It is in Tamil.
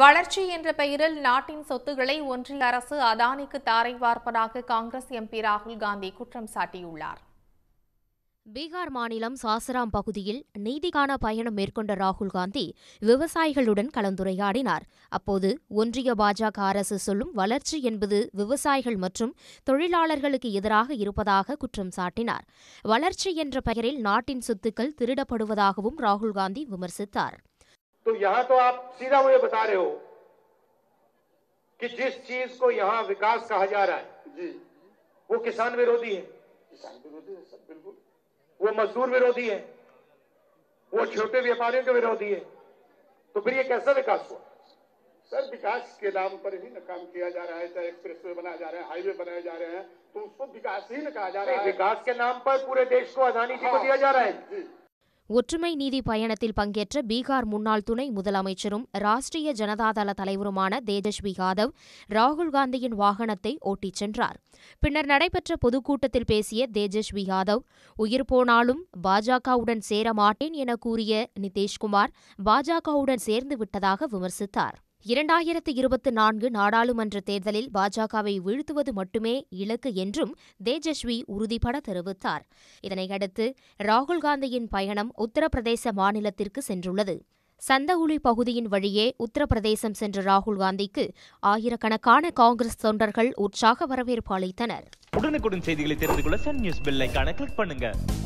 வளர்ச்சி என்ற பெயரில் நாட்டின் சொத்துக்களை ஒன்றிய அரசு அதானிக்கு தாரை பார்ப்பதாக காங்கிரஸ் எம்பி ராகுல் காந்தி குற்றம் சாட்டியுள்ளார் பீகார் மாநிலம் சாசராம் பகுதியில் நீதிக்கான பயணம் மேற்கொண்ட ராகுல் காந்தி விவசாயிகளுடன் கலந்துரையாடினார் அப்போது ஒன்றிய பாஜக அரசு சொல்லும் வளர்ச்சி என்பது விவசாயிகள் மற்றும் தொழிலாளர்களுக்கு எதிராக இருப்பதாக குற்றம் சாட்டினார் வளர்ச்சி என்ற பெயரில் நாட்டின் சொத்துக்கள் திருடப்படுவதாகவும் ராகுல் காந்தி விமர்சித்தார் तो यहां तो आप सीधा मुझे बता रहे हो कि जिस चीज को यहां विकास कहा जा रहा है जी वो किसान विरोधी है किसान विरोधी है सब बिल्कुल वो मजदूर विरोधी है वो छोटे व्यापारियों के विरोधी है तो फिर ये कैसा विकास हुआ सर विकास के नाम पर ही न काम किया जा रहा है चाहे एक्सप्रेस वे बनाया जा रहे हैं हाईवे बनाए जा रहे हैं तो उसको विकास ही न कहा जा रहा है विकास के नाम पर पूरे देश को अदानी जी हाँ। को दिया जा रहा है ஒற்றுமை நீதி பயணத்தில் பங்கேற்ற பீகார் முன்னாள் துணை முதலமைச்சரும் ராஷ்டிரிய ஜனதாதள தலைவருமான தேஜஸ்வி யாதவ் ராகுல் காந்தியின் வாகனத்தை ஓட்டிச் சென்றார் பின்னர் நடைபெற்ற பொதுக்கூட்டத்தில் பேசிய தேஜஸ்வி யாதவ் உயிர் போனாலும் பாஜகவுடன் சேர மாட்டேன் என கூறிய நிதிஷ்குமார் பாஜகவுடன் சேர்ந்து விட்டதாக விமர்சித்தார் இரண்டாயிரத்து இருபத்தி நான்கு நாடாளுமன்ற தேர்தலில் பாஜகவை வீழ்த்துவது மட்டுமே இலக்கு என்றும் தேஜஸ்வி உறுதிபட தெரிவித்தார் இதனையடுத்து ராகுல்காந்தியின் பயணம் உத்தரப்பிரதேச மாநிலத்திற்கு சென்றுள்ளது சந்தகுளி பகுதியின் வழியே உத்தரப்பிரதேசம் சென்ற ராகுல் காந்திக்கு ஆயிரக்கணக்கான காங்கிரஸ் தொண்டர்கள் உற்சாக வரவேற்பு அளித்தனர் உடனுக்குடன் செய்திகளை தெரிந்து கொள்ள சன் நியூஸ் கிளிக் பண்ணுங்க